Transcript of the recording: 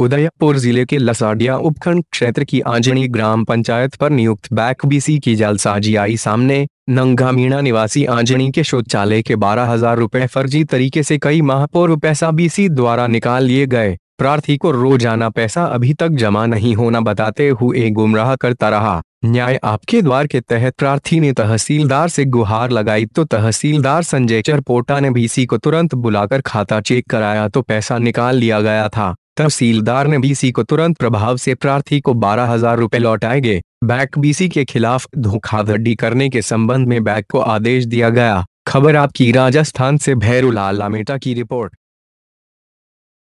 उदयपुर जिले के लसाडिया उपखंड क्षेत्र की आंजनी ग्राम पंचायत पर नियुक्त बैक बीसी की जालसाजी आई सामने नंगा मीणा निवासी आंजनी के शौचालय के बारह हजार रूपए फर्जी तरीके से कई माह पूर्व पैसा बीसी द्वारा निकाल लिए गए प्रार्थी को रोजाना पैसा अभी तक जमा नहीं होना बताते हुए गुमराह करता रहा न्याय आपके द्वार के तहत प्रार्थी ने तहसीलदार से गुहार लगाई तो तहसीलदार संजय चरपोटा ने बीसी को तुरंत बुलाकर खाता चेक कराया तो पैसा निकाल लिया गया था तहसीलदार ने बीसी को तुरंत प्रभाव से प्रार्थी को बारह हजार रूपए लौटाए गए बैक बीसी के खिलाफ धोखाधड़ी करने के संबंध में बैक को आदेश दिया गया खबर आपकी राजस्थान से भैरुलाल लामेटा की रिपोर्ट